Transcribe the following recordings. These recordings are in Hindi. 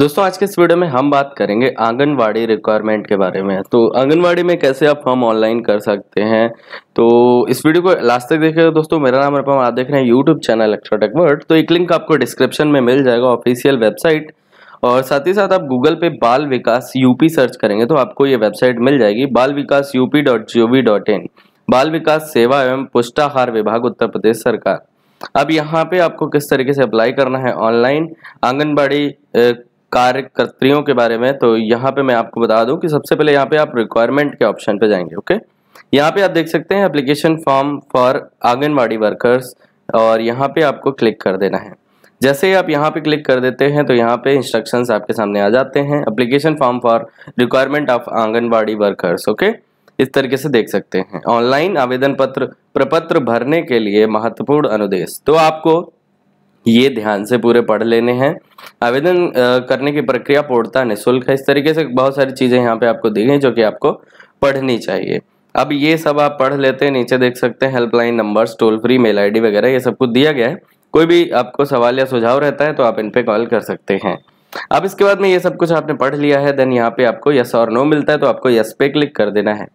दोस्तों आज के इस वीडियो में हम बात करेंगे आंगनवाड़ी रिक्वायरमेंट के बारे में तो आंगनवाड़ी में कैसे आप फॉर्म ऑनलाइन कर सकते हैं तो इस वीडियो को लास्ट तक देखिए दोस्तों मेरा नाम अनुपम आप देख रहे हैं यूट्यूब चैनल एक्स्ट्रा टेकवर्ड तो एक लिंक आपको डिस्क्रिप्शन में मिल जाएगा ऑफिशियल वेबसाइट और साथ ही साथ आप गूगल पे बाल विकास यूपी सर्च करेंगे तो आपको ये वेबसाइट मिल जाएगी Bal Vikas UP dot G O V dot in Bal Vikas सेवा एवं पुष्टाहार विभाग उत्तर प्रदेश सरकार अब यहाँ पे आपको किस तरीके से अप्लाई करना है ऑनलाइन आंगनबाड़ी कार्यकर्तियों के बारे में तो यहाँ पे मैं आपको बता दूं कि सबसे पहले यहाँ पे आप रिक्वायरमेंट के ऑप्शन पे जाएंगे ओके यहाँ पे आप देख सकते हैं application form for anganwadi workers और यहाँ पे आपको क्लिक कर देना है जैसे ही आप यहाँ पे क्लिक कर देते हैं तो यहाँ पे इंस्ट्रक्शंस आपके सामने आ जाते हैं application form for requirement of anganwadi workers okay इस तरीके से देख सकते हैं ऑनलाइन आवेदन पत्र प्रपत्र भरने के लिए महत्वपूर्ण अनुदेश तो आपको ये ध्यान से पूरे पढ़ लेने हैं आवेदन करने की प्रक्रिया पूर्णता निःशुल्क है इस तरीके से बहुत सारी चीज़ें यहाँ पे आपको दी गई जो कि आपको पढ़नी चाहिए अब ये सब आप पढ़ लेते हैं नीचे देख सकते हैं helpline number toll free mail ID वगैरह ये सब कुछ दिया गया है कोई भी आपको सवाल या सुझाव रहता है तो आप इन पे कॉल कर सकते हैं अब इसके बाद में ये सब कुछ आपने पढ़ लिया है देन यहाँ पे आपको यस और नो मिलता है तो आपको यस पे क्लिक कर देना है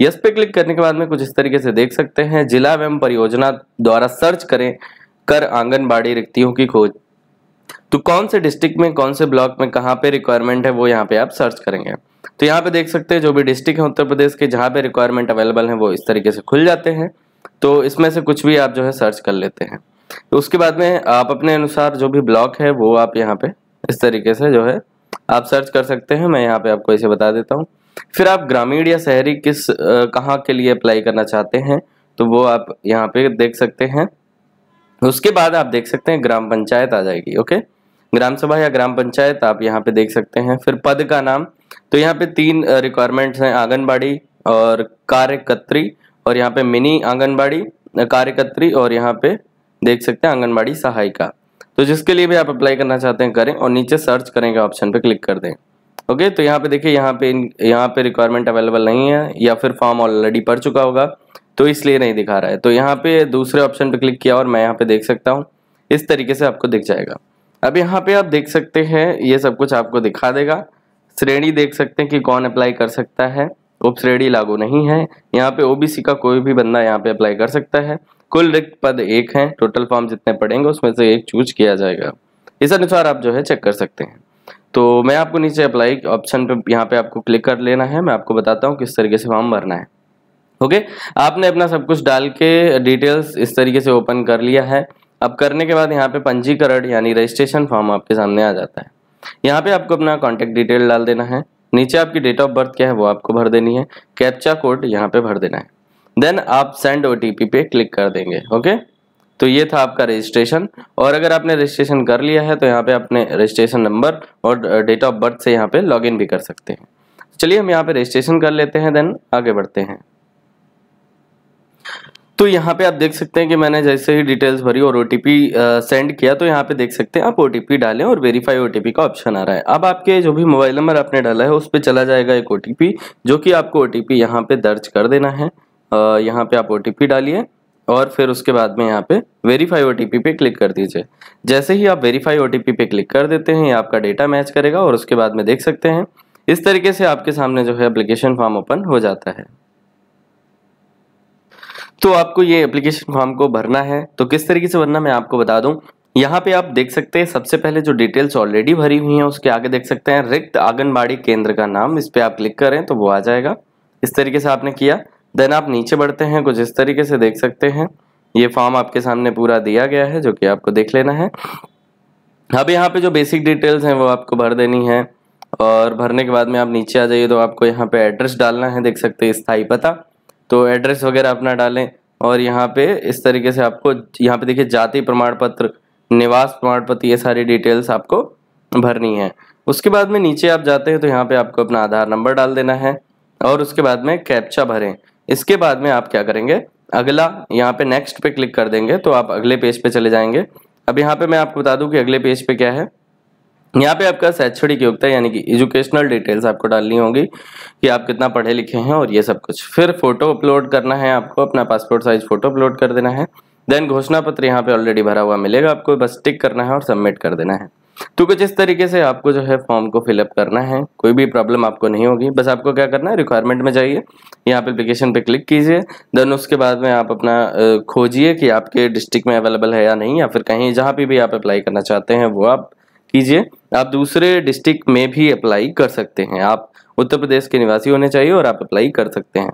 यस पे क्लिक करने के बाद में कुछ इस तरीके से देख सकते हैं जिला एवं परियोजना द्वारा सर्च करें कर आंगनबाड़ी रिक्तियों की खोज तो कौन से डिस्ट्रिक्ट में कौन से ब्लॉक में कहाँ पे रिक्वायरमेंट है वो यहाँ पे आप सर्च करेंगे तो यहाँ पे देख सकते हैं जो भी डिस्ट्रिक्ट है उत्तर प्रदेश के जहाँ पे रिक्वायरमेंट अवेलेबल है वो इस तरीके से खुल जाते हैं तो इसमें से कुछ भी आप जो है सर्च कर लेते हैं तो उसके बाद में आप अपने अनुसार जो भी ब्लॉक है वो आप यहाँ पे इस तरीके से जो है आप सर्च कर सकते हैं मैं यहाँ पे आपको इसे बता देता हूँ फिर आप ग्रामीण या शहरी किस कहाँ के लिए अप्लाई करना चाहते हैं तो वो आप यहाँ पे देख सकते हैं उसके बाद आप देख सकते हैं ग्राम पंचायत आ जाएगी ओके ग्राम सभा या ग्राम पंचायत आप यहाँ पे देख सकते हैं फिर पद का नाम तो यहाँ पे तीन रिक्वायरमेंट्स हैं आंगनबाड़ी और कार्यकत्री और यहाँ पे मिनी आंगनबाड़ी कार्यकत्री और यहाँ पे देख सकते हैं आंगनबाड़ी सहायिका तो जिसके लिए भी आप अप्लाई करना चाहते हैं करें और नीचे सर्च करेंगे ऑप्शन पे क्लिक कर दें ओके तो यहाँ पे देखिए यहाँ पे यहाँ पे रिक्वायरमेंट अवेलेबल नहीं है या फिर फॉर्म ऑलरेडी पड़ चुका होगा तो इसलिए नहीं दिखा रहा है तो यहाँ पे दूसरे ऑप्शन पे क्लिक किया और मैं यहाँ पे देख सकता हूँ इस तरीके से आपको दिख जाएगा अब यहाँ पे आप देख सकते हैं ये सब कुछ आपको दिखा देगा श्रेणी देख सकते हैं कि कौन अप्लाई कर सकता है उप श्रेणी लागू नहीं है यहाँ पे ओबीसी का कोई भी बंदा यहाँ पे अप्लाई कर सकता है कुल रिक्त पद एक हैं टोटल फॉर्म जितने पड़ेंगे उसमें से एक चूज किया जाएगा इस अनुसार आप जो है चेक कर सकते हैं तो मैं आपको नीचे अप्लाई ऑप्शन पे यहाँ पे आपको क्लिक कर लेना है मैं आपको बताता हूँ किस तरीके से फॉर्म भरना है ओके आपने अपना सब कुछ डाल के डिटेल्स इस तरीके से ओपन कर लिया है अब करने के बाद यहाँ पे पंजीकरण यानी रजिस्ट्रेशन फॉर्म आपके सामने आ जाता है यहाँ पे आपको अपना कॉन्टैक्ट डिटेल डाल देना है नीचे आपकी डेट ऑफ बर्थ क्या है वो आपको भर देनी है कैप्चा कोड यहाँ पे भर देना है देन आप सेंड ओ पे क्लिक कर देंगे ओके तो ये था आपका रजिस्ट्रेशन और अगर आपने रजिस्ट्रेशन कर लिया है तो यहाँ पे अपने रजिस्ट्रेशन नंबर और डेट ऑफ बर्थ से यहाँ पे लॉगिन भी कर सकते हैं चलिए हम यहाँ पे रजिस्ट्रेशन कर लेते हैं देन आगे बढ़ते हैं तो यहाँ पे आप देख सकते हैं कि मैंने जैसे ही डिटेल्स भरी और ओ सेंड किया तो यहाँ पे देख सकते हैं आप ओ डालें और वेरीफाई ओ का ऑप्शन आ रहा है अब आपके जो भी मोबाइल नंबर आपने डाला है उस पर चला जाएगा एक ओ जो कि आपको ओ टी यहाँ पे दर्ज कर देना है यहाँ पे आप ओ डालिए और फिर उसके बाद में यहाँ पे वेरीफाई ओ पे क्लिक कर दीजिए जैसे ही आप वेरीफाई ओ पे क्लिक कर देते हैं ये आपका डेटा मैच करेगा और उसके बाद में देख सकते हैं इस तरीके से आपके सामने जो है अप्लीकेशन फॉर्म ओपन हो जाता है तो आपको ये एप्लीकेशन फॉर्म को भरना है तो किस तरीके से भरना मैं आपको बता दूं यहाँ पे आप देख सकते हैं सबसे पहले जो डिटेल्स ऑलरेडी भरी हुई हैं उसके आगे देख सकते हैं रिक्त आंगनबाड़ी केंद्र का नाम इस पर आप क्लिक करें तो वो आ जाएगा इस तरीके से आपने किया देन आप नीचे बढ़ते हैं कुछ इस तरीके से देख सकते हैं ये फॉर्म आपके सामने पूरा दिया गया है जो कि आपको देख लेना है अब यहाँ पे जो बेसिक डिटेल्स हैं वो आपको भर देनी है और भरने के बाद में आप नीचे आ जाइए तो आपको यहाँ पे एड्रेस डालना है देख सकते हैं स्थाई पता तो एड्रेस वगैरह अपना डालें और यहाँ पे इस तरीके से आपको यहाँ पे देखिए जाति प्रमाण पत्र निवास प्रमाण पत्र ये सारी डिटेल्स आपको भरनी है उसके बाद में नीचे आप जाते हैं तो यहाँ पे आपको अपना आधार नंबर डाल देना है और उसके बाद में कैप्चा भरें इसके बाद में आप क्या करेंगे अगला यहाँ पे नेक्स्ट पे क्लिक कर देंगे तो आप अगले पेज पे चले जाएंगे अब यहाँ पे मैं आपको बता दूँ कि अगले पेज पे क्या है यहाँ पे आपका शैक्षणिक योग्यता यानी कि एजुकेशनल डिटेल्स आपको डालनी होगी कि आप कितना पढ़े लिखे हैं और ये सब कुछ फिर फोटो अपलोड करना है आपको अपना पासपोर्ट साइज फोटो अपलोड कर देना है देन घोषणा पत्र यहाँ पे ऑलरेडी भरा हुआ मिलेगा आपको बस टिक करना है और सबमिट कर देना है तो कुछ इस तरीके से आपको जो है फॉर्म को फिलअप करना है कोई भी प्रॉब्लम आपको नहीं होगी बस आपको क्या करना है रिक्वायरमेंट में जाइए यहाँ पे अप्लीकेशन पे क्लिक कीजिए देन उसके बाद में आप अपना खोजिए कि आपके डिस्ट्रिक्ट में अवेलेबल है या नहीं या फिर कहीं जहाँ पे भी आप अप्लाई करना चाहते हैं वो आप कीजिए आप दूसरे डिस्ट्रिक्ट में भी अप्लाई कर सकते हैं आप उत्तर प्रदेश के निवासी होने चाहिए और आप अप्लाई कर सकते हैं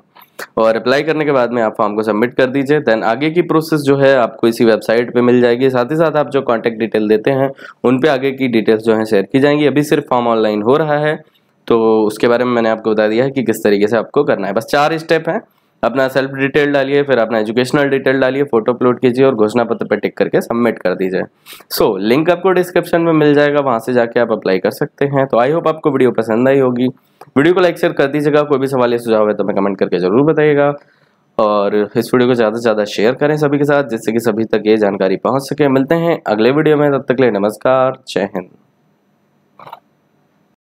और अप्लाई करने के बाद में आप फॉर्म को सबमिट कर दीजिए देन आगे की प्रोसेस जो है आपको इसी वेबसाइट पे मिल जाएगी साथ ही साथ आप जो कांटेक्ट डिटेल देते हैं उन पे आगे की डिटेल्स जो हैं शेयर की जाएंगी अभी सिर्फ फॉर्म ऑनलाइन हो रहा है तो उसके बारे में मैंने आपको बता दिया है कि किस तरीके से आपको करना है बस चार स्टेप हैं अपना सेल्फ डिटेल डालिए फिर अपना एजुकेशनल डिटेल डालिए फोटो अपलोड कीजिए और घोषणा पत्र पर टिक करके सबमिट कर दीजिए सो so, लिंक आपको डिस्क्रिप्शन में मिल जाएगा वहाँ से जाके आप अप्लाई कर सकते हैं तो आई होप आपको वीडियो पसंद आई होगी वीडियो को लाइक शेयर कर दीजिएगा कोई भी सवाल या सुझाव है तो मैं कमेंट करके जरूर बताइएगा और इस वीडियो को ज़्यादा से ज़्यादा शेयर करें सभी के साथ जिससे कि सभी तक ये जानकारी पहुँच सके मिलते हैं अगले वीडियो में तब तक ले नमस्कार जय हिंद